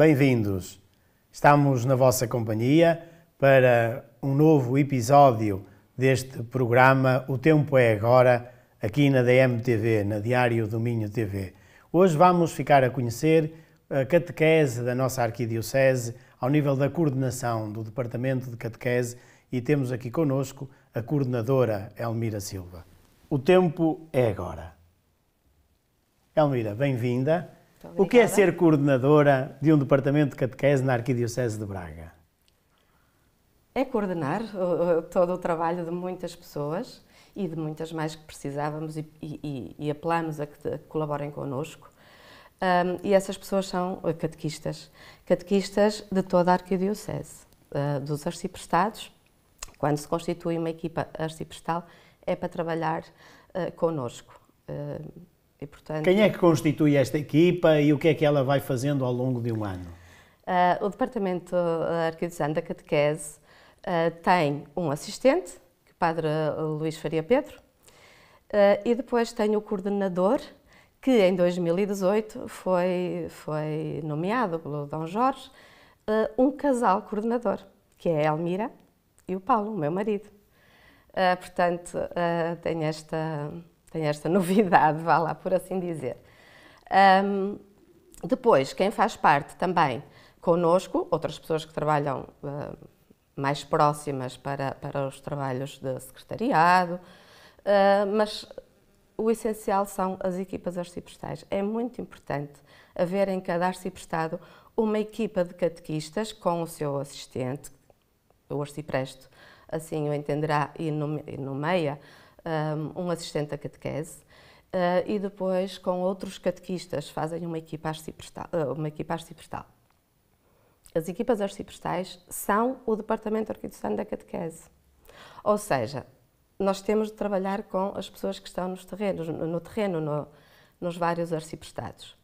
bem-vindos. Estamos na vossa companhia para um novo episódio deste programa O Tempo é Agora, aqui na DMTV, na Diário Domínio TV. Hoje vamos ficar a conhecer a catequese da nossa arquidiocese ao nível da coordenação do Departamento de Catequese e temos aqui conosco a coordenadora Elmira Silva. O tempo é agora. Elmira, bem-vinda. O que é ser coordenadora de um departamento de catequese na Arquidiocese de Braga? É coordenar uh, uh, todo o trabalho de muitas pessoas e de muitas mais que precisávamos e, e, e apelamos a que, colaborem connosco. Um, e essas pessoas são uh, catequistas, catequistas de toda a Arquidiocese, uh, dos arciprestados. Quando se constitui uma equipa arciprestal, é para trabalhar uh, connosco. Uh, e, portanto, Quem é que constitui esta equipa e o que é que ela vai fazendo ao longo de um ano? Uh, o Departamento ah, Arquidiocesano da Catequese uh, tem um assistente, o Padre Luís Faria Pedro, uh, e depois tem o coordenador, que em 2018 foi, foi nomeado pelo Dom Jorge um casal coordenador, que é a Elmira e o Paulo, o meu marido. portanto, tem esta tem esta novidade, vá lá, por assim dizer. Um, depois, quem faz parte também conosco, outras pessoas que trabalham uh, mais próximas para, para os trabalhos de secretariado, uh, mas o essencial são as equipas arciprestais. É muito importante haver em cada arciprestado uma equipa de catequistas com o seu assistente, o arcipresto assim o entenderá e nomeia um assistente a catequese, uh, e depois com outros catequistas fazem uma equipa arciprestal. Uh, uma equipa arciprestal. As equipas arciprestais são o departamento arquidiocesano da catequese. Ou seja, nós temos de trabalhar com as pessoas que estão nos terrenos, no terreno, no, nos vários arciprestados.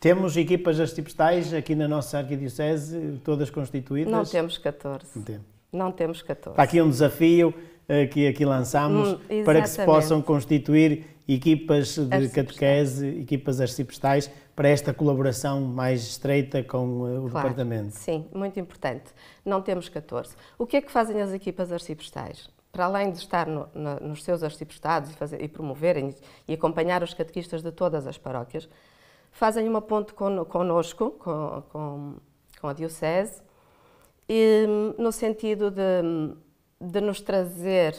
Temos equipas arciprestais aqui na nossa arquidiocese, todas constituídas? Não temos 14. Não temos. Não temos 14. Está aqui um desafio eh, que aqui lançamos hum, para que se possam constituir equipas de catequese, equipas arciprestais, para esta colaboração mais estreita com eh, o claro, departamento. Sim, muito importante. Não temos 14. O que é que fazem as equipas arciprestais? Para além de estar no, no, nos seus arciprestados e, fazer, e promoverem e acompanhar os catequistas de todas as paróquias, fazem uma ponte con, connosco, com, com, com a Diocese, no sentido de, de nos trazer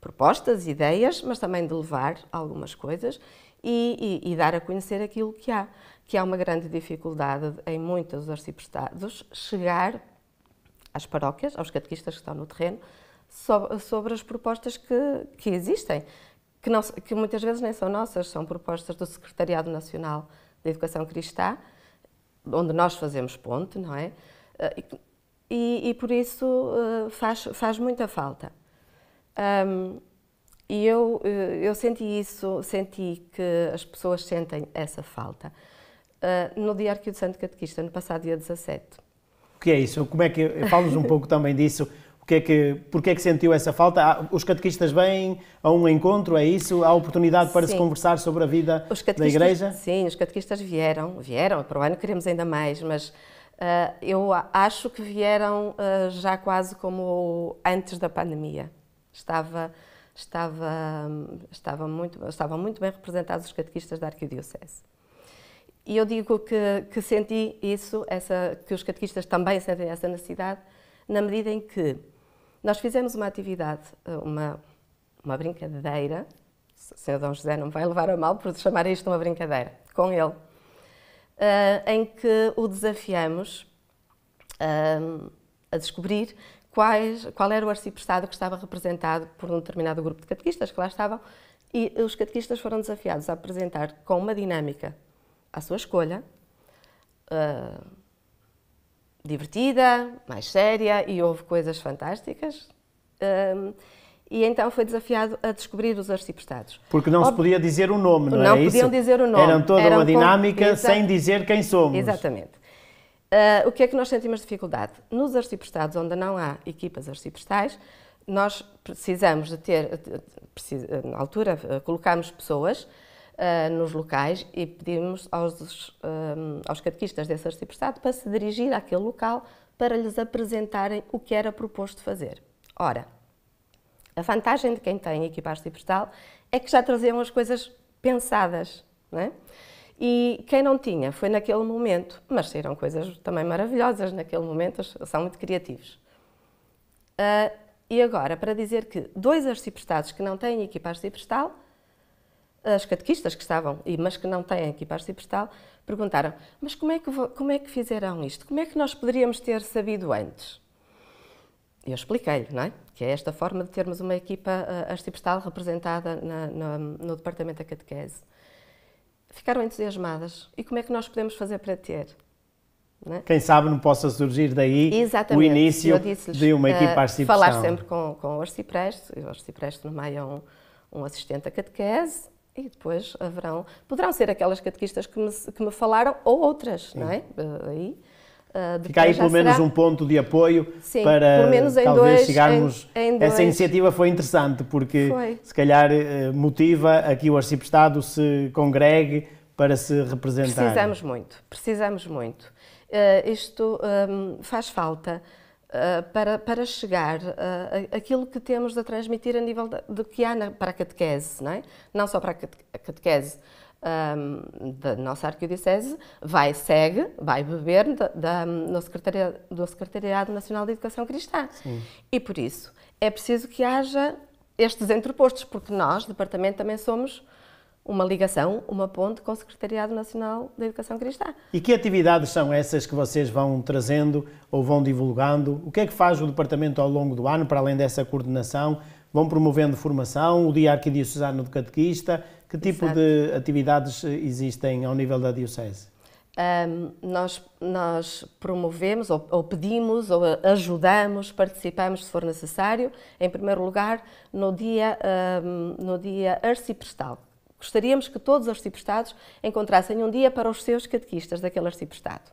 propostas, ideias, mas também de levar algumas coisas e, e, e, dar a conhecer aquilo que há, que há uma grande dificuldade em muitos arciprestados chegar às paróquias, aos catequistas que estão no terreno, sobre, sobre as propostas que, que existem, que, não, que muitas vezes nem são nossas, são propostas do Secretariado Nacional de Educação Cristã, onde nós fazemos ponte, não é? Eh, e, e por isso uh, faz, faz muita falta. Um, e eu, eh, eu senti isso, senti que as pessoas sentem essa falta. Uh, no Diário Arquivo Santo Catequista, no passado dia 17. O que é isso? Como é que, fala-nos um pouco também disso, o que é que, porque é que sentiu essa falta? Ah, os catequistas vêm a um encontro, é isso? Há oportunidade para sim. se conversar sobre a vida da Igreja? Sim, os catequistas vieram, vieram, para o ano queremos ainda mais, mas Uh, eu acho que vieram uh, já quase como antes da pandemia. Estava, estava, estava muito, estavam muito bem representados os catequistas da Arquidiocese. E eu digo que, que senti isso, essa, que os catequistas também sentem essa necessidade, na medida em que nós fizemos uma atividade, ah, uma, uma brincadeira, o Sr. Dom José não me vai levar a mal por chamar isto uma brincadeira, com ele uh, em que o desafiamos uh, a descobrir quais, qual era o arciprestado que estava representado por um determinado grupo de catequistas que lá estavam e os catequistas foram desafiados a apresentar com uma dinâmica à sua escolha, uh, divertida, mais séria e houve coisas fantásticas e então foi desafiado a descobrir os arciprestados. Porque não Ob... se podia dizer o nome, não, não é isso? Não podiam dizer o nome. Eram toda Eram uma dinâmica com... sem dizer quem somos. Exatamente. Uh, o que é que nós sentimos dificuldade? Nos arciprestados, onde não há equipas arciprestais, nós precisamos de ter, na altura, ah, colocámos pessoas uh, nos locais e pedimos aos, uh, aos catequistas desse arciprestado para se dirigir àquele local para lhes apresentarem o que era proposto fazer. Ora, a vantagem de quem tem equipagem digital é que já traziam as coisas pensadas, não é? E quem não tinha foi naquele momento, mas saíram coisas também maravilhosas naquele momento, são muito criativos. Uh, e agora, para dizer que dois arciprestados que não têm equipa ciprestal, as catequistas que estavam, mas que não têm equipa ciprestal perguntaram: Mas como é, que, como é que fizeram isto? Como é que nós poderíamos ter sabido antes? eu expliquei-lhe, não é? Que é esta forma de termos uma equipa eh, arcipestal representada na, na, no departamento da catequese. Ficaram entusiasmadas. E como é que nós podemos fazer para ter? É? Quem sabe não possa surgir daí Exatamente. o início de uma equipa eh, arcipestal. falar sempre com, com o arcipreste, o arcipreste nomeia é um, um assistente da catequese e depois haverão, poderão ser aquelas catequistas que me, que me falaram ou outras, Sim. não é? Uh, aí Uh, Fica aí pelo menos será... um ponto de apoio Sim, para talvez dois, chegarmos. Em, em Essa iniciativa foi interessante porque foi. se calhar eh, motiva a que o Arciprestado se congregue para se representar. Precisamos muito, precisamos muito. Uh, isto um, ehm, faz falta. Uh, para, para chegar uh, aquilo que temos a transmitir a nível do que há na, para a catequese, não, é? não só para a catequese, um, da nossa arquidiocese vai, segue, vai beber da, da, no Secretariado, do Secretariado Nacional de Educação Cristã. Sim. E por isso é preciso que haja estes entrepostos, porque nós, departamento, também somos uma ligação, uma ponte com o Secretariado Nacional da Educação Cristã. E que atividades são essas que vocês vão trazendo ou vão divulgando? O que é que faz o Departamento ao longo do ano, para além dessa coordenação? Vão promovendo formação, o Dia Arquidiocesano do Catequista, que tipo Exato. de atividades eh, existem ao nível da Diocese? Um, nós, nós, promovemos, ou, ou, pedimos, ou eh, ajudamos, participamos, se for necessário, em primeiro lugar, no dia, um, no dia arciprestal. Gostaríamos que todos os arciprestados encontrassem um dia para os seus catequistas daquele arciprestado.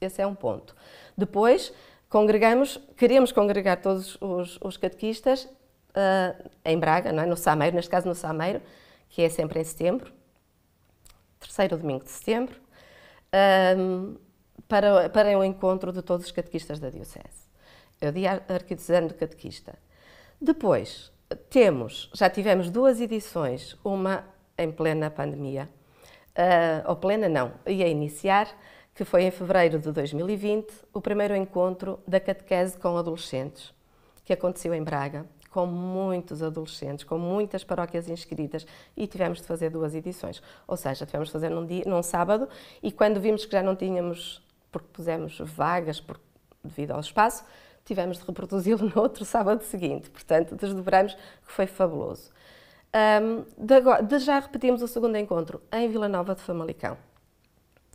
Esse é um ponto. Depois, congregamos, queremos congregar todos os, os catequistas uh, em Braga, não é? no Sameiro, neste caso no Sameiro, que é sempre em setembro, terceiro domingo de setembro, um, para, para um encontro de todos os catequistas da Diocese. É o Dia Arquidiocesano do Catequista. Depois, temos, já tivemos duas edições, uma em plena pandemia, uh, ou plena não, ia iniciar, que foi em fevereiro de 2020, o primeiro encontro da catequese com adolescentes, que aconteceu em Braga, com muitos adolescentes, com muitas paróquias inscritas e tivemos de fazer duas edições. Ou seja, tivemos de fazer num, dia, num sábado e quando vimos que já não tínhamos, porque pusemos vagas por, devido ao espaço, tivemos de reproduzi-lo no outro sábado seguinte. Portanto, desdobramos, que foi fabuloso. Um, de, agora, de já repetimos o segundo encontro em Vila Nova de Famalicão.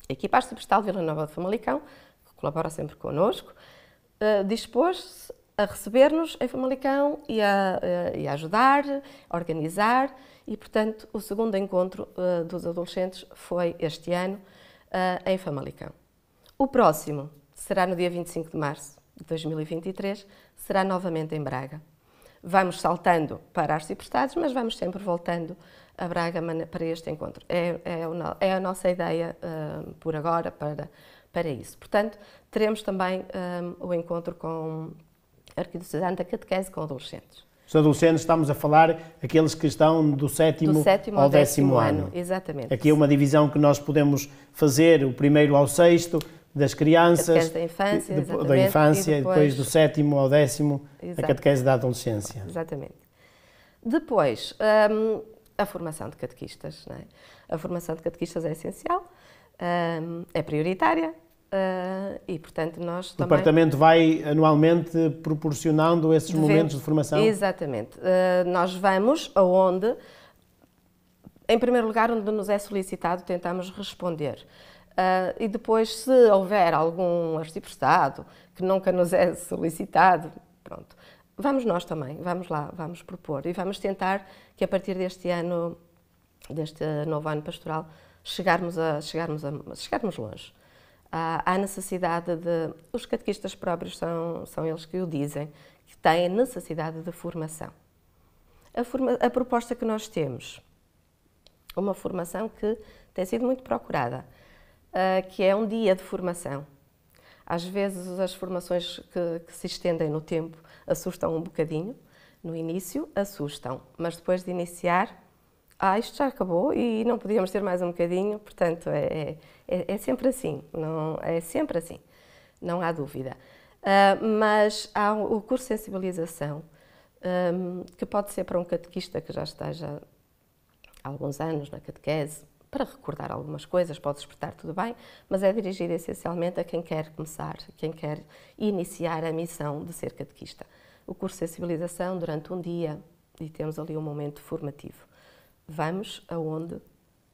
A equipa de Vila Nova de Famalicão, que colabora sempre connosco, uh, dispôs-se a receber-nos em Famalicão e a, eh, e a, ajudar, a organizar. E, portanto, o segundo encontro uh, dos adolescentes foi este ano uh, em Famalicão. O próximo será no dia 25 de março de 2023, será novamente em Braga. Vamos saltando para arciprestados, mas vamos sempre voltando a Braga para este encontro. É, é, o, é a nossa ideia uh, por agora para, para isso. Portanto, teremos também um, o encontro com arquidiocesano da catequese com adolescentes. Os adolescentes, estamos a falar aqueles que estão do sétimo, do sétimo ao décimo, décimo ano. ano. Exatamente. Aqui é uma divisão que nós podemos fazer, o primeiro ao sexto, das crianças, da infância, de, da infância e depois, depois, do sétimo ao décimo, exatamente. a catequese da adolescência. Exatamente. Depois, hum, a formação de catequistas. É? A formação de catequistas é essencial, hum, é prioritária, Uh, e, portanto, nós o departamento vai anualmente proporcionando esses devemos, momentos de formação? Exatamente. Uh, nós vamos aonde, em primeiro lugar, onde nos é solicitado, tentamos responder. Uh, e depois, se houver algum arciprestado que nunca nos é solicitado, pronto, vamos nós também, vamos lá, vamos propor e vamos tentar que a partir deste ano, deste novo ano pastoral, chegarmos a chegarmos a chegarmos longe há necessidade de. Os catequistas próprios são, são eles que o dizem, que têm necessidade de formação. A, forma, a proposta que nós temos, uma formação que tem sido muito procurada, ah, que é um dia de formação. Às vezes as formações que, que se estendem no tempo assustam um bocadinho, no início assustam, mas depois de iniciar ah, isto já acabou e não podíamos ter mais um bocadinho, portanto, é, é, é, é sempre assim, não, é sempre assim, não há dúvida. Uh, mas há o curso de sensibilização, um, que pode ser para um catequista que já esteja há alguns anos na catequese, para recordar algumas coisas, pode despertar tudo bem, mas é dirigido essencialmente a quem quer começar, quem quer iniciar a missão de ser catequista. O curso de sensibilização durante um dia e temos ali um momento formativo vamos aonde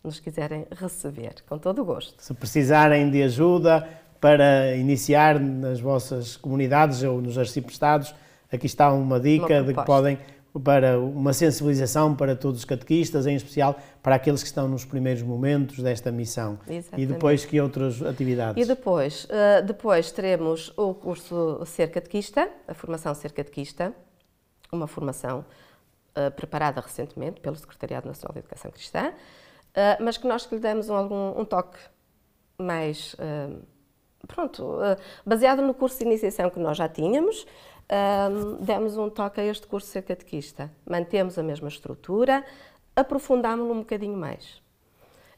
nos quiserem receber, com todo o gosto. Se precisarem de ajuda para iniciar nas vossas comunidades ou nos arciprestados, aqui está uma dica uma de que podem para uma sensibilização para todos os catequistas, em especial para aqueles que estão nos primeiros momentos desta missão. Exatamente. E depois que outras atividades? E depois, eh, depois teremos o curso Ser Catequista, a formação Ser Catequista, uma formação eh, preparada recentemente pelo Secretariado Nacional de Educação Cristã, uh, mas que nós lhe demos um, algum, um toque mais. Eh, pronto, baseado no curso de iniciação que nós já tínhamos. demos um toque a este curso de ser catequista. Mantemos a mesma estrutura, aprofundámo-lo um bocadinho mais.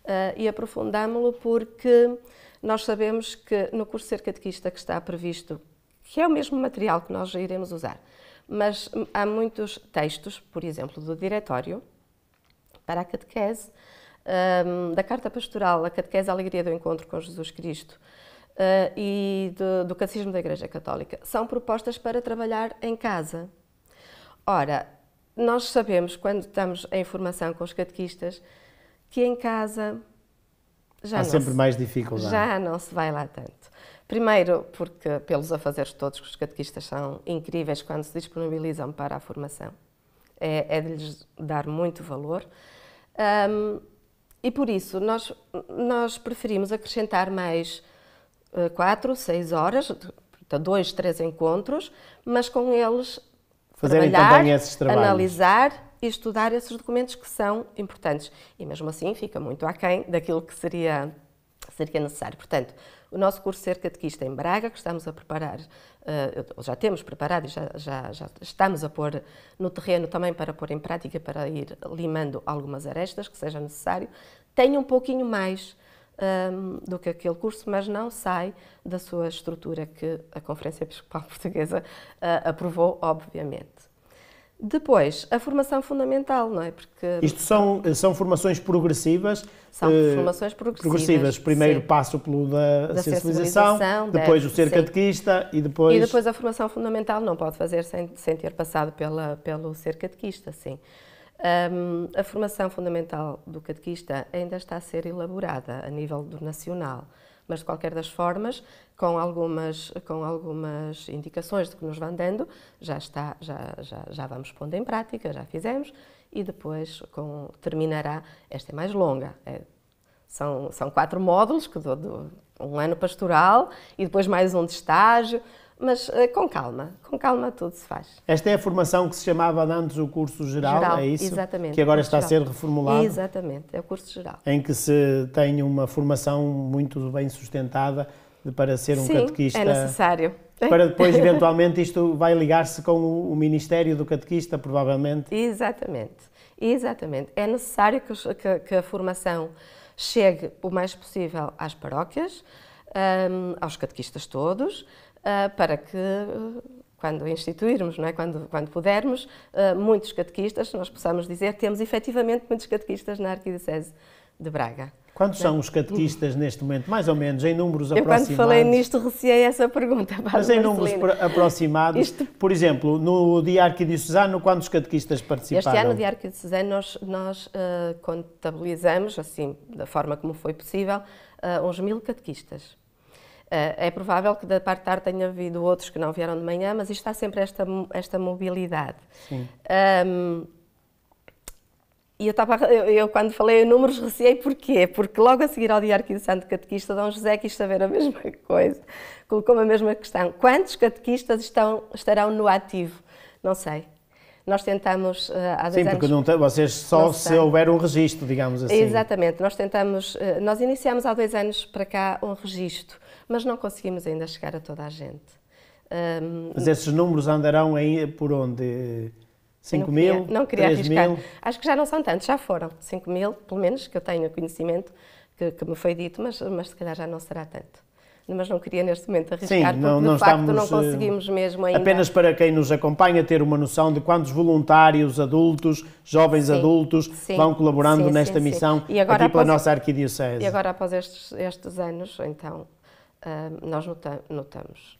Uh, e aprofundámo-lo porque nós sabemos que no curso de ser catequista que está previsto, que é o mesmo material que nós iremos usar, mas há muitos textos, por exemplo, do Diretório para a catequese, hum, da Carta Pastoral, a Catequese à Alegria do Encontro com Jesus Cristo eh, e do, do Catecismo da Igreja Católica. São propostas para trabalhar em casa. Ora, nós sabemos, quando estamos em formação com os catequistas, que em casa já há sempre se, mais dificuldade. Já não se vai lá tanto. Primeiro, porque pelos afazeres todos, os catequistas são incríveis quando se disponibilizam para a formação. É, é de lhes dar muito valor. Um, e por isso, nós, nós preferimos acrescentar mais uh, quatro, seis horas, dois, três encontros, mas com eles Fazerem esses analisar e estudar esses documentos que são importantes. E mesmo assim fica muito aquém daquilo que seria, seria necessário. Portanto, o nosso curso Ser Catequista em Braga, que estamos a preparar, uh, já temos preparado e já, já, já, estamos a pôr no terreno também para pôr em prática, para ir limando algumas arestas que seja necessário, tem um pouquinho mais um, ehm, do que aquele curso, mas não sai da sua estrutura que a Conferência Episcopal Portuguesa uh, aprovou, obviamente. Depois, a formação fundamental, não é? Porque... Isto são, são formações progressivas? São eh, formações progressivas. Progressivas. Primeiro sim. passo pelo da, da sensibilização, sensibilização depois deve, o ser sim. catequista e depois... E depois a formação fundamental não pode fazer sem, sem ter passado pela, pelo ser catequista, sim. Um, a formação fundamental do catequista ainda está a ser elaborada a nível do nacional mas de qualquer das formas, com algumas, com algumas indicações de que nos vão dando, já, está, já, já, já vamos pondo em prática, já fizemos, e depois com, terminará, esta é mais longa, é, são, são quatro módulos, que dou, um ano pastoral e depois mais um de estágio, mas eh, com calma, com calma tudo se faz. Esta é a formação que se chamava antes o curso geral, geral é isso? Exatamente. Que agora está geral. a ser reformulado? Exatamente, é o curso geral. Em que se tem uma formação muito bem sustentada para ser um Sim, é catequista. é necessário. Para depois, eventualmente, isto vai ligar-se com o Ministério do Catequista, provavelmente? Exatamente, exatamente. É necessário que, que a formação chegue o mais possível às paróquias, um, aos catequistas todos, ah, para que quando instituirmos, não é? quando, quando pudermos, ah, muitos catequistas, nós possamos dizer, temos efetivamente muitos catequistas na Arquidiocese de Braga. Quantos são é? os catequistas neste momento, mais ou menos, em números Eu aproximados? Eu, quando falei nisto, receei essa pergunta. Mas em números aproximados, Isto... por exemplo, no dia arquidiocesano, quantos catequistas participaram? Este ano, no dia arquidiocesano, nós, nós uh, contabilizamos, assim, da forma como foi possível, uh, uns mil catequistas. Eh, é provável que da parte da tarde tenha havido outros que não vieram de manhã, mas está sempre esta, esta mobilidade. Sim. Um, e eu, estava, eu, eu, quando falei em números, receei porquê? Porque logo a seguir ao Diário do Santo Catequista, Dom José quis saber a mesma coisa, colocou-me a mesma questão. Quantos catequistas estão, estarão no ativo? Não sei. Nós tentamos uh, há dois Sim, anos... Sim, porque não tem, vocês só se houver um registro, digamos assim. Exatamente. Nós tentamos... Uh, nós iniciamos há dois anos para cá um registro mas não conseguimos ainda chegar a toda a gente. Um, mas esses números andarão por onde? 5 não mil? Queria, não queria arriscar. Mil. Acho que já não são tantos, já foram. 5 mil, pelo menos, que eu tenho conhecimento, que, que, me foi dito, mas, mas se calhar já não será tanto. Mas não queria neste momento arriscar, Sim, porque não, de não facto estamos, não eh, conseguimos mesmo ainda. Apenas para quem nos acompanha ter uma noção de quantos voluntários, adultos, jovens sim, adultos sim, vão colaborando sim, nesta missão e agora, aqui pela nossa arquidiocese. E agora após estes, estes anos, então, ah, nós notamos,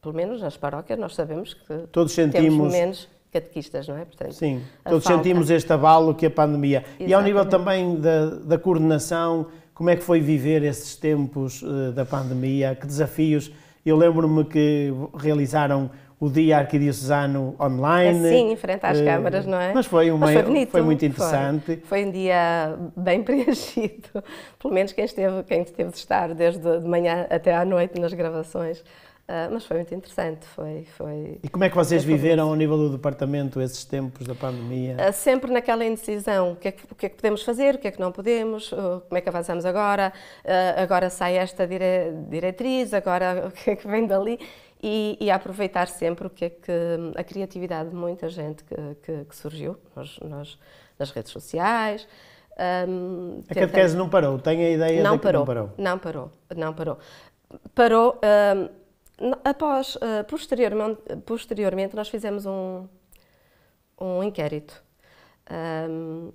pelo menos nas paróquias, nós sabemos que todos sentimos menos catequistas, não é? Portanto, Sim, todos falta... sentimos este abalo que a pandemia. Exatamente. E ao nível também da, da coordenação, como é que foi viver esses tempos uh, da pandemia? Que desafios? Eu lembro-me que realizaram o dia arquidiocesano online. É sim, em frente às eh, câmaras, não é? Mas foi, uma, mas foi, bonito, foi muito interessante. Foi. foi. um dia bem preenchido, pelo menos quem esteve, quem esteve de estar desde de manhã até à noite nas gravações. Ah, mas foi muito interessante, foi, foi... E como é que vocês viveram ao nível do departamento esses tempos da pandemia? Ah, sempre naquela indecisão, o que, é que, o que, é que, podemos fazer, o que é que não podemos, como é que avançamos agora, ah, agora sai esta dire... diretriz, agora o que é que vem dali e, e aproveitar sempre o que é que a criatividade de muita gente que, que, que surgiu nas redes sociais. Um, a catequese não parou, tem a ideia não de parou, que não parou? Não parou, não parou. Parou, um, após, uh, eh, posteriormente, posteriormente nós fizemos um, um inquérito um,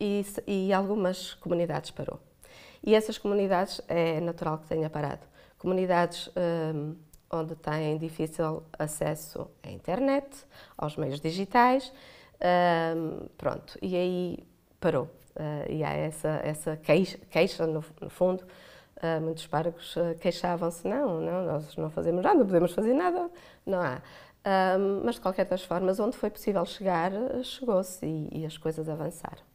e, e, algumas comunidades parou. E essas comunidades é natural que tenha parado. Comunidades um, onde têm difícil acesso à internet, aos meios digitais, um, pronto, e aí parou. Uh, e há essa, essa queixa, queixa no, no fundo, uh, muitos párocos ah, queixavam-se, não, não, nós não fazemos nada, não podemos fazer nada, não há. Um, mas, de qualquer das formas, onde foi possível chegar, chegou-se e, e as coisas avançaram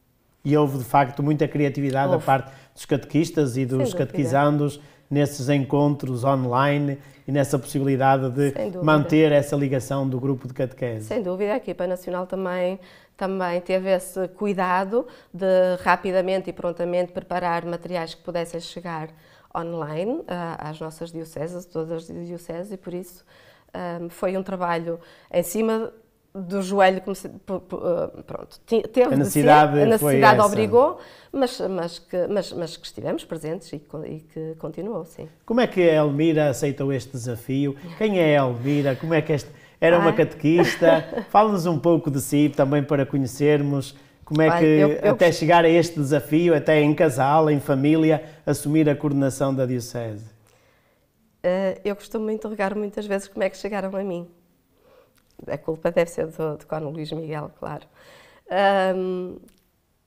e houve de facto muita criatividade houve. da parte dos catequistas e dos catequizandos nesses encontros online e nessa possibilidade de manter essa ligação do grupo de catequese. Sem dúvida, a equipa nacional também também teve esse cuidado de rapidamente e prontamente preparar materiais que pudessem chegar online ah, às nossas dioceses, todas as dioceses, e por isso ah, foi um trabalho em cima do joelho, eh, pronto, teve a necessidade, a necessidade obrigou, mas, mas, que, mas, mas que estivemos presentes e, e, que continuou, sim. Como é que a Elmira aceitou este desafio? Quem é a Elmira? Como é que este... Era Ai. uma ah. catequista. Fala-nos um pouco de si também para conhecermos como é que, eu, eu... até chegar a este desafio, até em casal, em família, assumir a coordenação da Diocese. Eh, eu costumo me interrogar muitas vezes como é que chegaram a mim a culpa deve ser do, do Cono Luís Miguel, claro, um,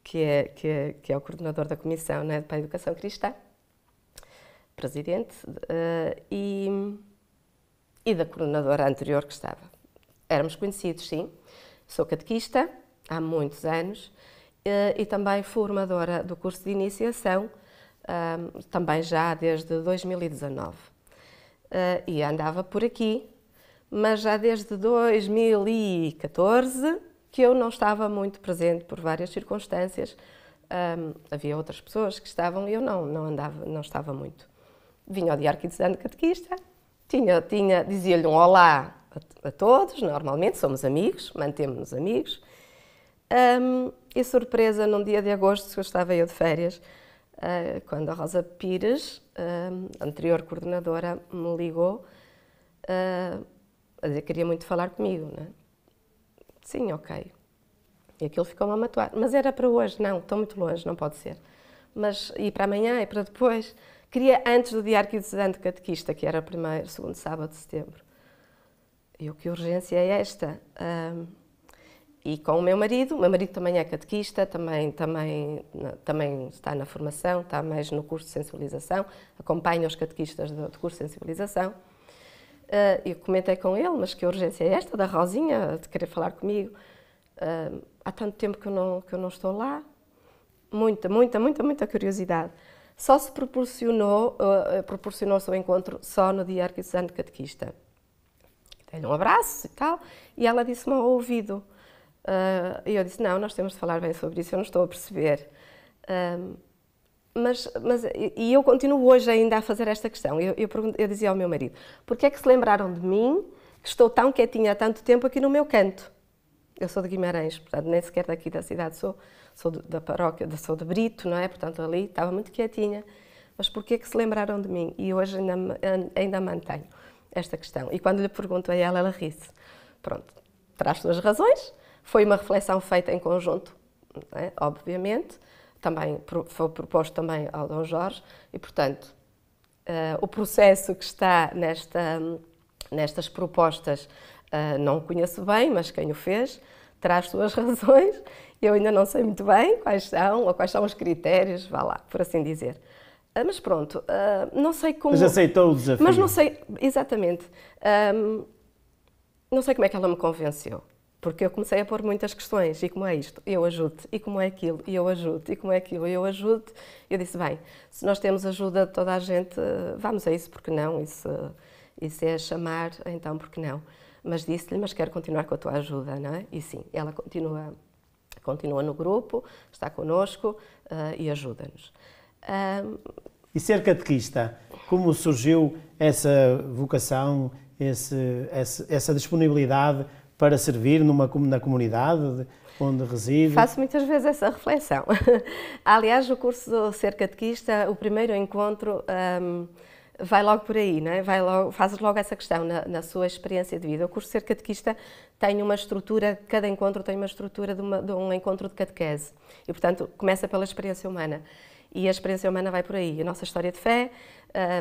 que, é, que, é, que é o coordenador da Comissão né, para a Educação Cristã, presidente, uh, e, e da coordenadora anterior que estava. Éramos conhecidos, sim. Sou catequista há muitos anos e, eh, e também formadora do curso de iniciação, também já desde 2019. Uh, eh, e andava por aqui mas já desde 2014 que eu não estava muito presente por várias circunstâncias. Um, havia outras pessoas que estavam e eu não, não andava, não estava muito. Vinha ao de arquidiocesano catequista, tinha, tinha, dizia-lhe um olá a, a, todos, normalmente somos amigos, mantemos-nos amigos. Um, e surpresa, num dia de agosto, que estava eu de férias, uh, quando a Rosa Pires, uh, anterior coordenadora, me ligou uh, a dizer que queria muito falar comigo, né? Sim, ok. E aquilo ficou-me a matuar. Mas era para hoje, não, estou muito longe, não pode ser. Mas, e para amanhã, e para depois. Queria antes do dia de catequista, que era o primeiro, segundo sábado de setembro. E o que urgência é esta? Um, e com o meu marido, o meu marido também é catequista, também, também, também está na formação, está mais no curso de sensibilização, acompanha os catequistas do curso de sensibilização. Uh, eu comentei com ele, mas que urgência é esta da Rosinha, de querer falar comigo? Uh, há tanto tempo que eu, não, que eu não estou lá. Muita, muita, muita, muita curiosidade. Só se proporcionou, uh, proporcionou-se o encontro só no dia arquidiocesano catequista. Dei-lhe um abraço e tal, e ela disse-me ao ouvido. E eu disse, não, nós temos de falar bem sobre isso, eu não estou a perceber mas, mas e eu continuo hoje ainda a fazer esta questão. Eu, eu, pergunto, eu dizia ao meu marido: porquê é que se lembraram de mim que estou tão quietinha há tanto tempo aqui no meu canto? Eu sou de Guimarães, portanto, nem sequer daqui da cidade sou, sou de, da paróquia, sou de Brito, não é? Portanto, ali estava muito quietinha. Mas porquê é que se lembraram de mim? E hoje ainda, ainda mantenho esta questão. E quando lhe pergunto a ela, ela ri-se. Pronto, traz suas razões. Foi uma reflexão feita em conjunto, é? obviamente, também foi proposto também ao Dom Jorge e, portanto, eh, o processo que está nesta, nestas propostas eh, não o conheço bem, mas quem o fez traz suas razões. Eu ainda não sei muito bem quais são ou quais são os critérios, vá lá, por assim dizer. Eh, mas pronto, não sei como. Mas aceitou o desafio. Mas não sei, exatamente. Ehm, não sei como é que ela me convenceu. Porque eu comecei a pôr muitas questões. E como é isto? Eu ajudo. E como é aquilo? E eu ajudo. E como é aquilo? Eu ajudo. Eu disse, bem, se nós temos ajuda de toda a gente, vamos a isso, porque não? Isso, isso é chamar, então, porque não? Mas disse-lhe, mas quero continuar com a tua ajuda, não é? E sim, ela continua, continua no grupo, está connosco uh, eh, e ajuda-nos. Um... E ser catequista, como surgiu essa vocação, esse, essa disponibilidade para servir numa, na comunidade onde reside? Faço muitas vezes essa reflexão. Aliás, o curso do Ser Catequista, o primeiro encontro, um, vai logo por aí, não é? vai logo, faz logo essa questão na, na, sua experiência de vida. O curso de Ser Catequista tem uma estrutura, cada encontro tem uma estrutura de, uma, de um encontro de catequese. E, portanto, começa pela experiência humana e a experiência humana vai por aí. A nossa história de fé,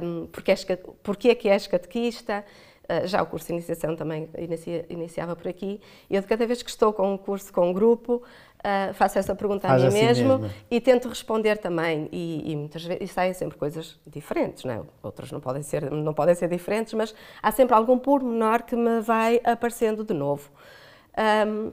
um, porque, és, porque é que és catequista, eh, já o curso de iniciação também inicia, iniciava por aqui. Eu, de cada vez que estou com um curso com um grupo, Uh, faço essa pergunta Faz a mim assim mesmo, mesmo, e tento responder também e, e muitas vezes e saem sempre coisas diferentes, não é? outras não podem ser não podem ser diferentes, mas há sempre algum pormenor que me vai aparecendo de novo. Um...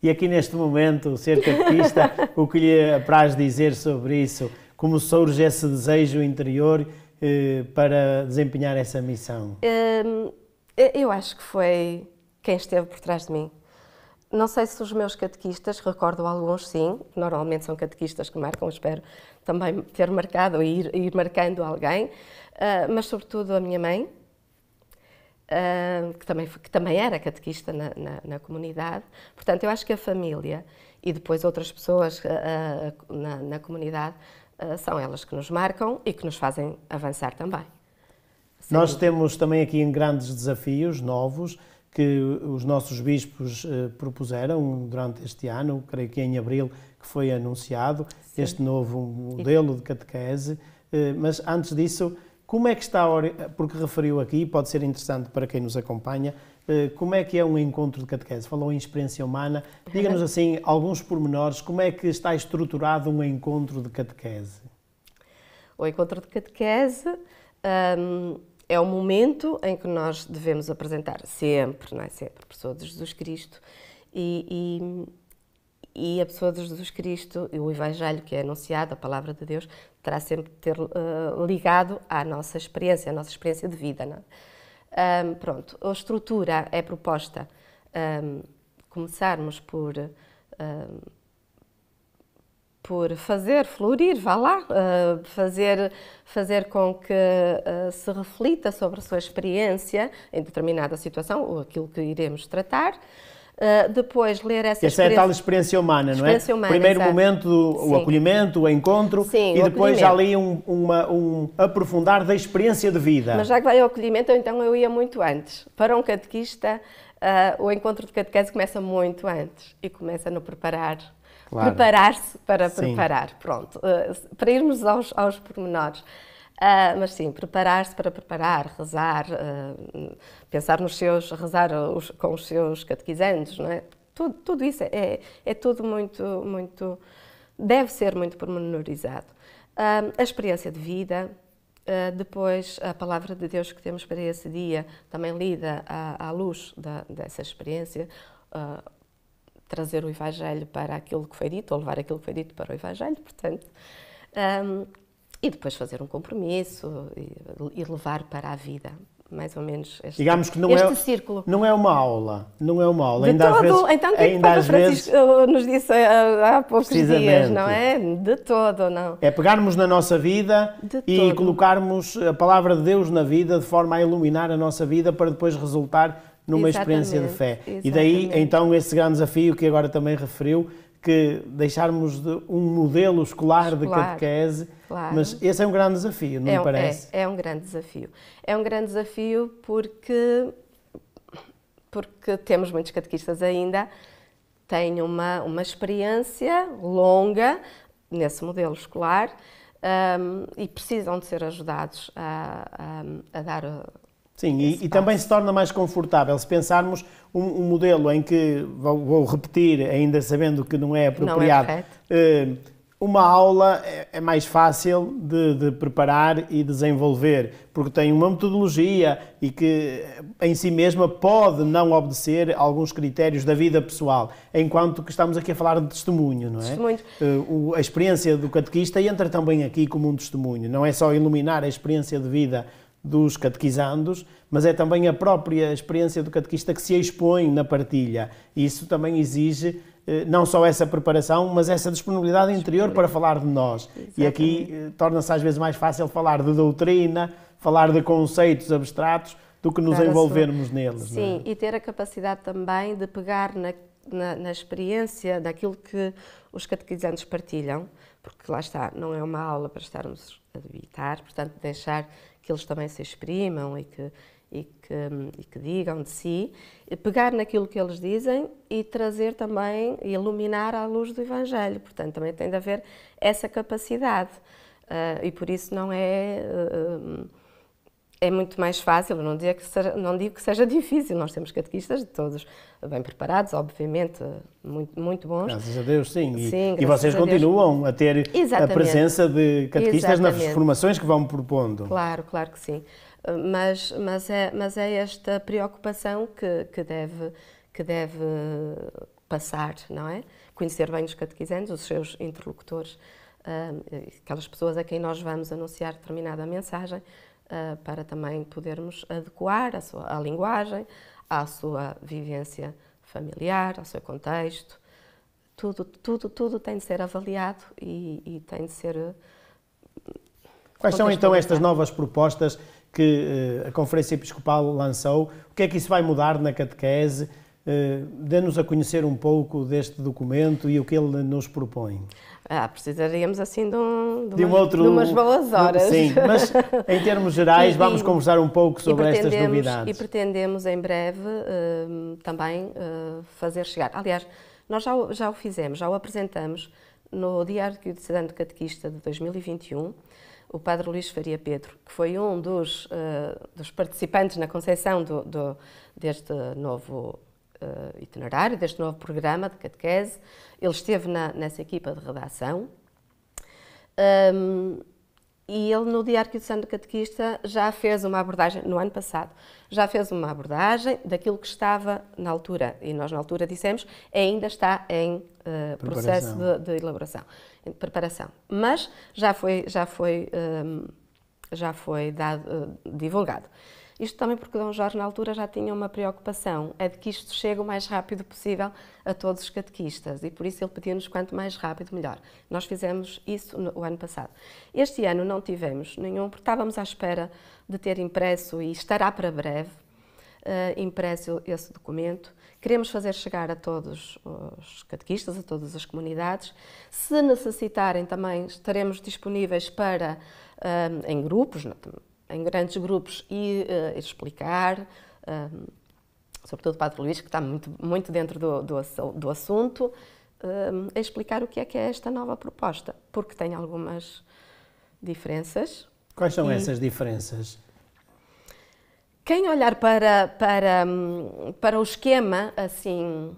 E aqui neste momento, ser catequista, o que lhe apraz dizer sobre isso? Como surge esse desejo interior eh, para desempenhar essa missão? Hum, eu acho que foi quem esteve por trás de mim. Não sei se os meus catequistas, recordo alguns sim, normalmente são catequistas que marcam, espero também ter marcado e ir, ir marcando alguém, ah, mas sobretudo a minha mãe, ah, que, também, que também era catequista na, na, na, comunidade. Portanto, eu acho que a família e depois outras pessoas ah, na, na comunidade ah, são elas que nos marcam e que nos fazem avançar também. Sem Nós dúvida. temos também aqui grandes desafios novos que os nossos bispos eh, propuseram durante este ano, creio que em abril que foi anunciado Sim. este novo modelo de catequese. Eh, mas antes disso, como é que está, porque referiu aqui, pode ser interessante para quem nos acompanha, eh, como é que é um encontro de catequese? Falou em experiência humana, diga-nos assim alguns pormenores, como é que está estruturado um encontro de catequese? O encontro de catequese hum, é um, é o momento em que nós devemos apresentar sempre, não é sempre, pessoa de Jesus Cristo e, e e a pessoa de Jesus Cristo e o Evangelho que é anunciado, a palavra de Deus, terá sempre de ter uh, ligado à nossa experiência, à nossa experiência de vida. Não um, é? pronto, a estrutura é proposta um, começarmos por, um, por fazer florir, vá lá, uh, fazer, fazer com que uh, se reflita sobre a sua experiência em determinada situação ou aquilo que iremos tratar uh, depois ler essa Esta é a tal experiência humana, não é? Experiência humana, Primeiro exato. momento, o Sim. acolhimento, o encontro Sim, e o depois já ali um, uma, um aprofundar da experiência de vida. Mas já que vai ao acolhimento, então eu ia muito antes. Para um catequista, uh, o encontro de catequese começa muito antes e começa no preparar Claro. preparar-se para Sim. preparar. Pronto, uh, para irmos aos, aos pormenores. Uh, mas sim, preparar-se para preparar, rezar, uh, pensar nos seus, rezar os, com os seus catequizantes, não é? Tudo, tudo isso é, é tudo muito, muito, deve ser muito pormenorizado. Uh, a experiência de vida, depois a palavra de Deus que temos para esse dia, também lida à, à luz da, dessa experiência trazer o Evangelho para aquilo que foi dito, ou levar aquilo que foi dito para o Evangelho, portanto e depois fazer um compromisso e, e levar para a vida mais ou menos este, Digamos que não é, círculo. Não é uma aula, não é uma aula. De ainda todo, às vezes, então que, é que o Francisco vezes, nos disse há, há poucos dias, não é? De todo, não. É pegarmos na nossa vida de e todo. colocarmos a palavra de Deus na vida de forma a iluminar a nossa vida para depois resultar numa exatamente, experiência de fé. Exatamente. E daí, então, esse grande desafio que agora também referiu, que deixarmos de um modelo escolar, escolar. de catequese Claro. Mas esse é um grande desafio, não é, me parece? É, é um grande desafio. É um grande desafio porque, porque temos muitos catequistas ainda, têm uma, uma experiência longa nesse modelo escolar um, e precisam de ser ajudados a, a, a dar Sim, e, e, também se torna mais confortável se pensarmos um, um modelo em que, vou, vou, repetir, ainda sabendo que não é apropriado, não é uma aula é, é mais fácil de, de, preparar e desenvolver, porque tem uma metodologia e que eh, em si mesma pode não obedecer alguns critérios da vida pessoal, enquanto que estamos aqui a falar de testemunho, não é? Testemunho. Eh, a experiência do catequista entra também aqui como um testemunho, não é só iluminar a experiência de vida dos catequizandos, mas é também a própria experiência do catequista que se expõe na partilha. Isso também exige eh, não só essa preparação, mas essa disponibilidade interior para falar de nós. Exatamente. E aqui eh, torna-se às vezes mais fácil falar de doutrina, falar de conceitos abstratos, do que nos Dar envolvermos sua... neles. É? Sim, é? e ter a capacidade também de pegar na, na, na experiência daquilo que os catequizantes partilham, porque lá está, não é uma aula para estarmos a debitar, portanto, deixar que eles também se exprimam e que e que, e que digam de si, pegar naquilo que eles dizem e trazer também, iluminar à luz do Evangelho. Portanto, também tem de haver essa capacidade. Uh, e por isso não é. Uh, é muito mais fácil, não digo, que seja, não digo que seja difícil, nós temos catequistas de todos bem preparados, obviamente, muito, muito bons. Graças a Deus, sim. E, sim, e vocês a continuam a ter Exatamente. a presença de catequistas Exatamente. nas formações que vão propondo. Claro, claro que sim mas, mas, é, mas é esta preocupação que, que, deve, que deve passar, não é? Conhecer bem os catequizantes, os seus interlocutores, ah, aquelas pessoas a quem nós vamos anunciar determinada mensagem, ah, para também podermos adequar a sua à linguagem, à sua vivência familiar, ao seu contexto. Tudo, tudo, tudo tem de ser avaliado e, e tem de ser. Ah, Quais são então estas novas propostas que eh, a Conferência Episcopal lançou. O que é que isso vai mudar na catequese? Eh, dê-nos a conhecer um pouco deste documento e o que ele nos propõe. Ah, precisaríamos assim de, um, de, de um umas, outro, de umas boas horas. Sim, mas em termos gerais, e, vamos conversar um pouco sobre estas novidades. E pretendemos em breve uh, também uh, fazer chegar. Aliás, nós já, já o fizemos, já o apresentamos no Diário Cidadão Catequista de 2021 o Padre Luís Faria Pedro, que foi um dos, uh, dos participantes na concepção do, do, deste novo uh, itinerário, deste novo programa de catequese. Ele esteve na, nessa equipa de redação. Um, e ele no Diário do Santo Catequista já fez uma abordagem, no ano passado, já fez uma abordagem daquilo que estava na altura, e nós na altura dissemos, ainda está em uh, processo de, de, elaboração, de preparação. Mas já foi, já foi, um, eh, já foi dado, uh, divulgado. Isto também porque Dom Jorge, na altura, já tinha uma preocupação, é de que isto chegue o mais rápido possível a todos os catequistas e por isso ele pediu-nos quanto mais rápido, melhor. Nós fizemos isso no, o ano passado. Este ano não tivemos nenhum, porque estávamos à espera de ter impresso e estará para breve, Uh, impresso esse documento. Queremos fazer chegar a todos os catequistas, a todas as comunidades. Se necessitarem também, estaremos disponíveis para, eh, em grupos, em grandes grupos e uh, explicar, eh, sobretudo o Padre Luís, que está muito, muito dentro do, do, do assunto, eh, explicar o que é que é esta nova proposta, porque tem algumas diferenças. Quais são e essas diferenças? Quem olhar para, para, para o esquema, assim,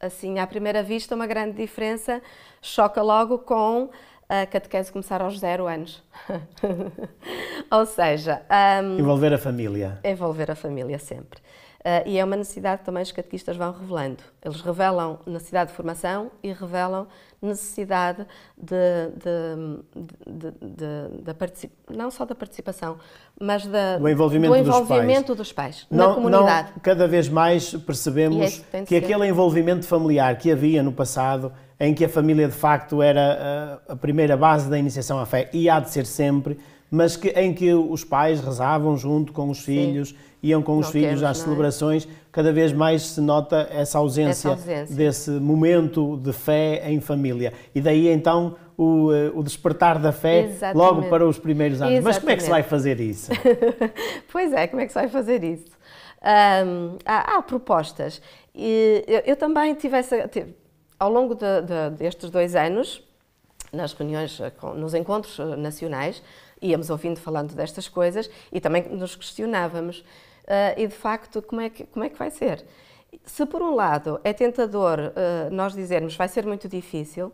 assim, à primeira vista, uma grande diferença choca logo com a catequese começar aos zero anos. Ou seja... Um, envolver a família. Envolver a família sempre. Uh, e é uma necessidade que também os catequistas vão revelando. Eles revelam necessidade de formação e revelam necessidade de, de, de, de particip... não só da participação, mas da, do envolvimento, do envolvimento dos pais, dos pais não, na comunidade. Não, cada vez mais percebemos é que, que aquele envolvimento familiar que havia no passado em que a família de facto era eh, a primeira base da iniciação à fé e há de ser sempre, mas que, em que os pais rezavam junto com os Sim. filhos, iam com os filhos às é? celebrações, cada vez mais se nota essa ausência, essa ausência, desse momento de fé em família. E daí então o, eh, o despertar da fé Exatamente. logo para os primeiros anos. Exatamente. Mas como é que se vai fazer isso? pois é, como é que se vai fazer isso? há, há, propostas. E eu, eu também tive essa. Tive, ao longo de, de, destes dois anos, nas reuniões, eh, nos encontros eh, nacionais, íamos ouvindo falando destas coisas e também nos questionávamos. Uh, e de facto, como é, que, como é que vai ser? Se por um lado é tentador uh, nós dizermos vai ser muito difícil,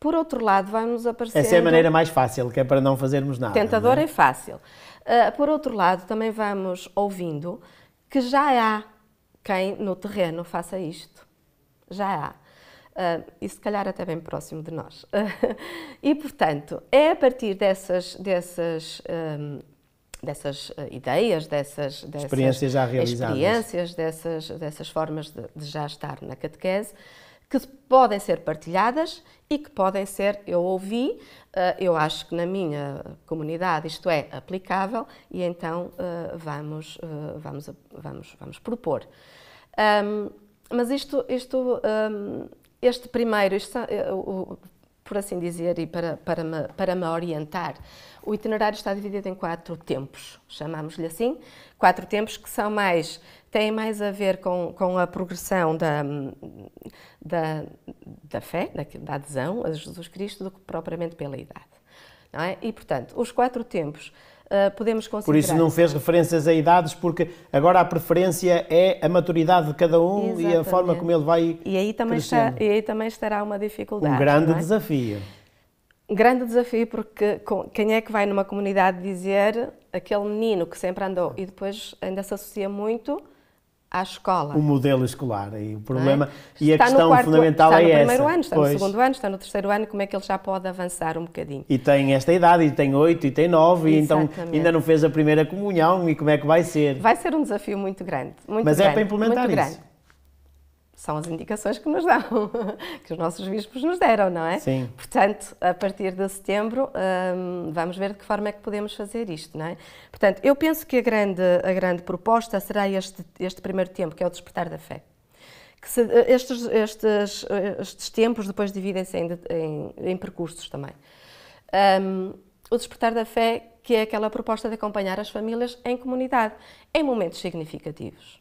por outro lado vamos aparecer. Essa é a maneira mais fácil, que é para não fazermos nada. Tentador é? é? fácil. Uh, por outro lado, também vamos ouvindo que já há quem no terreno faça isto. Já há. Uh, e se calhar até bem próximo de nós. e portanto, é a partir dessas, dessas, um, ah, dessas ah, ideias, dessas, dessas experiências já realizadas, experiências, dessas, dessas formas de, de, já estar na catequese, que podem ser partilhadas e que podem ser, eu ouvi, uh, eu acho que na minha comunidade isto é aplicável e então uh, vamos, vamos, vamos, vamos propor. Um, mas isto, isto um, este primeiro, este, eh, o, por assim dizer, e para, para, me, para me orientar, o itinerário está dividido em quatro tempos, chamamos-lhe assim, quatro tempos que são mais, têm mais a ver com, com a progressão da, da, da fé, da, da adesão a Jesus Cristo, do que propriamente pela idade. É? E, portanto, os quatro tempos eh, podemos considerar. Por isso não fez referências a idades, porque agora a preferência é a maturidade de cada um Exatamente. e a forma como ele vai e aí também crescendo. Está, e aí também estará uma dificuldade. Um grande é? desafio. Um grande desafio porque quem é que vai numa comunidade dizer aquele menino que sempre andou e depois ainda se associa muito à escola. O modelo escolar e o é? problema. É? E a questão quarto, fundamental é essa. Está no é primeiro ano, está pois. no segundo ano, está no terceiro ano, como é que ele já pode avançar um bocadinho? E tem esta idade, e tem oito, e tem nove, e então ainda não fez a primeira comunhão, e como é que vai ser? Vai ser um desafio muito grande. Muito Mas grande, é para implementar isso. Grande são as indicações que nos dão, que os nossos bispos nos deram, não é? Sim. Portanto, a partir de setembro, hum, vamos ver de que forma é que podemos fazer isto, não é? Portanto, eu penso que a grande, a grande proposta será este, este primeiro tempo, que é o despertar da fé. Que se, estes, estes, estes tempos depois dividem-se em, em, em, percursos também. Hum, o despertar da fé, que é aquela proposta de acompanhar as famílias em comunidade, em momentos significativos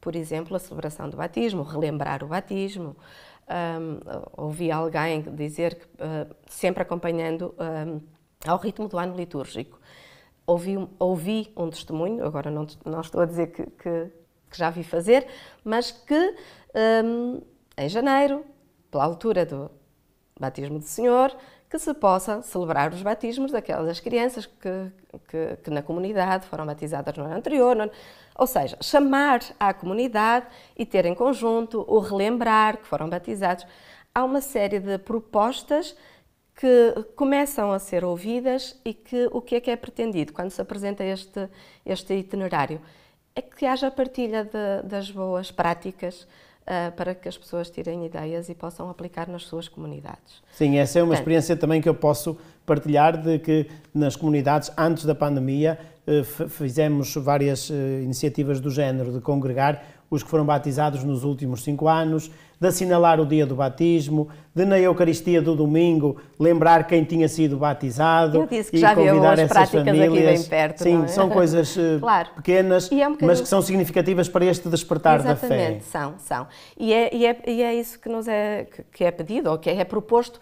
por exemplo, a celebração do batismo, relembrar o batismo. Um, ouvi alguém dizer que, uh, sempre acompanhando um, ah, ao ritmo do ano litúrgico, ouvi, ouvi um testemunho, agora não, não estou a dizer que, que, que, já vi fazer, mas que um, em janeiro, pela altura do batismo do Senhor, que se possa celebrar os batismos daquelas crianças que, que, que na comunidade foram batizadas no ano anterior. No ano... Ou seja, chamar à comunidade e ter em conjunto o relembrar que foram batizados. Há uma série de propostas que começam a ser ouvidas e que o que é que é pretendido quando se apresenta este, este itinerário? É que haja partilha de, das boas práticas, uh, para que as pessoas tirem ideias e possam aplicar nas suas comunidades. Sim, essa é uma Portanto, experiência também que eu posso partilhar de que nas comunidades antes da pandemia eh, fizemos várias eh, iniciativas do género de congregar os que foram batizados nos últimos cinco anos de assinalar o dia do batismo, de na Eucaristia do domingo lembrar quem tinha sido batizado Eu disse que e já convidar essas famílias. Aqui bem perto, Sim, é? são coisas eh, claro. pequenas, é um mas que são significativas para este despertar Exatamente, da fé. Exatamente, são, são. E é, e, é, e é, isso que nos é que é pedido ou que é proposto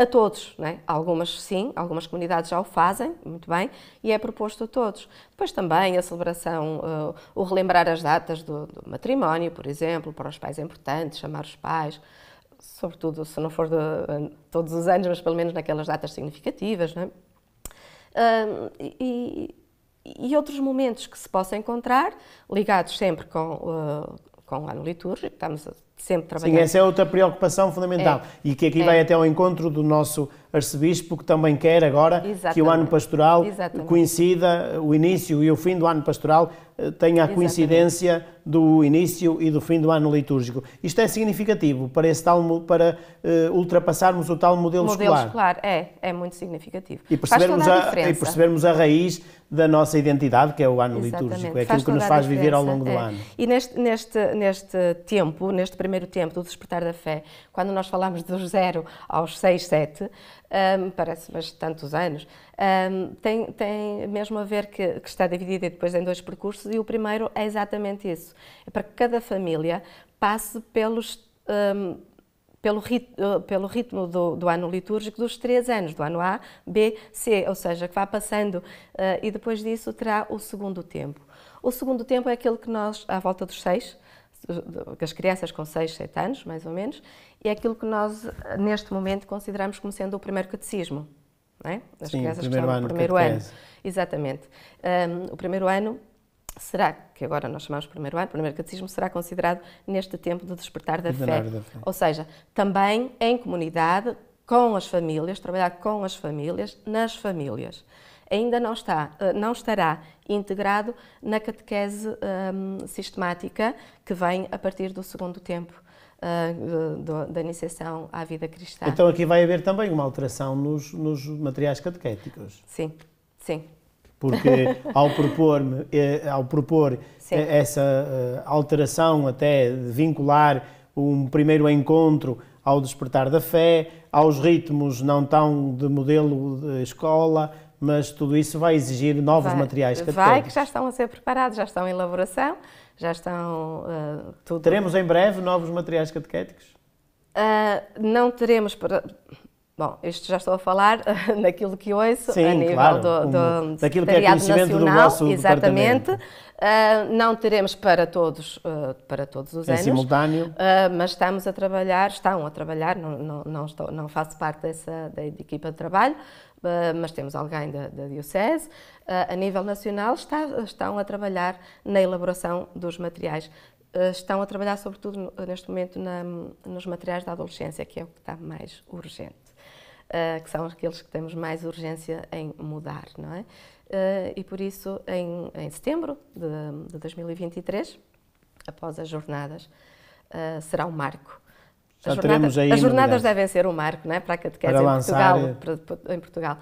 a todos. né? Algumas sim, algumas comunidades já o fazem, muito bem, e é proposto a todos. Depois também a celebração, eh, o relembrar as datas do, do matrimónio, por exemplo, para os pais é importante, chamar os pais, sobretudo se não for de, eh, todos os anos, mas pelo menos naquelas datas significativas. né? Uh, e, e, outros momentos que se possa encontrar, ligados sempre com, uh, com o ano litúrgico, estamos a sempre trabalhar. Sim, essa é outra preocupação fundamental é. e que aqui é. vai até ao encontro do nosso arcebispo que também quer agora Exatamente. que o ano pastoral Exatamente. coincida, o início e o fim do ano pastoral eh, tenha a Exatamente. coincidência do início e do fim do ano litúrgico. Isto é significativo para, esse tal, para uh, ultrapassarmos o tal modelo, modelo escolar. Modelo escolar, é, é muito significativo. E percebermos, a, a e percebermos a raiz da nossa identidade, que é o ano Exatamente. litúrgico, é aquilo que nos faz viver ao longo do é. ano. E neste, neste, neste tempo, neste primeiro tempo do despertar da fé, quando nós falamos dos zero aos seis, sete, um, parece mas tantos anos, um, tem, tem mesmo a ver que, que está dividida depois em dois percursos e o primeiro é exatamente isso, é para que cada família passe pelos um, pelo, rit eh, pelo ritmo do, do, ano litúrgico dos três anos, do ano A, B, C, ou seja, que vá passando uh, e depois disso terá o segundo tempo. O segundo tempo é aquele que nós, à volta dos seis, das crianças com 6, 7 anos, mais ou menos, e é aquilo que nós, eh, neste momento, consideramos como sendo o primeiro catecismo. Não é? As Sim, crianças que estão no primeiro ano. Exatamente. Um, o primeiro ano será que agora nós chamamos primeiro ano, primeiro catecismo, será considerado neste tempo de despertar da, fé. da fé. Ou seja, também em comunidade, com as famílias, trabalhar com as famílias, nas famílias. Ainda não, está, eh, não estará integrado na catequese um, ehm, sistemática que vem a partir do segundo tempo eh, da iniciação à vida cristã. Então aqui vai haver também uma alteração nos, nos materiais catequéticos. Sim, sim porque ao propor-me, eh, ao propor eh, essa eh, alteração até de vincular um primeiro encontro ao despertar da fé, aos ritmos não tão de modelo de escola, mas tudo isso vai exigir novos vai, materiais catequéticos. Vai, que já estão a ser preparados, já estão em elaboração, já estão uh, tudo... Teremos em breve novos materiais catequéticos? Uh, não teremos, Bom, isto já estou a falar naquilo que ouço Sim, a nível claro, do, do um, daquilo que é conhecimento nacional, do nosso exatamente. Uh, não teremos para todos, uh, para todos os em anos. simultâneo. Uh, mas estamos a trabalhar, estão a trabalhar, não, não, não, estou, não faço parte dessa da equipa de trabalho, mas temos alguém da, da Diocese. a nível nacional está, estão a trabalhar na elaboração dos materiais estão a trabalhar sobretudo neste momento na, nos materiais da adolescência, que é o que está mais urgente uh, que são aqueles que temos mais urgência em mudar, não é? Uh, e por isso, em, em setembro de, de, 2023, após as jornadas, uh, será um marco. Já as, jornadas, as jornadas devem ser um marco não é? para a catequese para em, lançar... Portugal, em Portugal.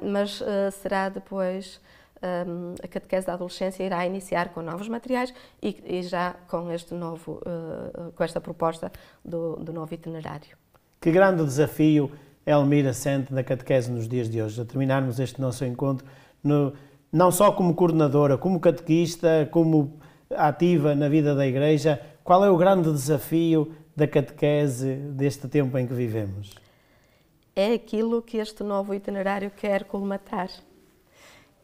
mas será depois a catequese da adolescência irá iniciar com novos materiais e, e já com este novo, com esta proposta do, do, novo itinerário. Que grande desafio Elmira Sente da Catequese nos dias de hoje. A terminarmos este nosso encontro, no, não só como coordenadora, como catequista, como ativa na vida da Igreja, qual é o grande desafio da catequese deste tempo em que vivemos? É aquilo que este novo itinerário quer colmatar,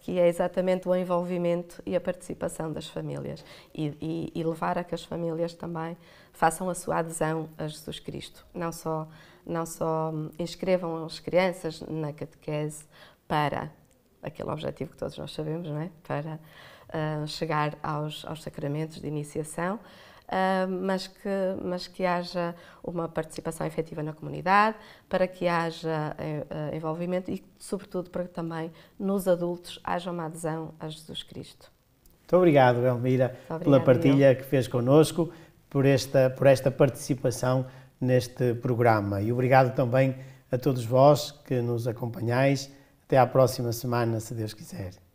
que é exatamente o envolvimento e a participação das famílias e, e, e levar a que as famílias também façam a sua adesão a Jesus Cristo, não só não só inscrevam as crianças na catequese para aquele objetivo que todos nós sabemos, não é? Para uh, chegar aos, aos sacramentos de iniciação, Uh, mas, que, mas que haja uma participação efetiva na comunidade, para que haja uh, envolvimento e, sobretudo, para que também nos adultos haja uma adesão a Jesus Cristo. Muito obrigado, Elmira, Muito obrigado, pela partilha que fez connosco, por esta, por esta participação neste programa. E obrigado também a todos vós que nos acompanhais. Até à próxima semana, se Deus quiser.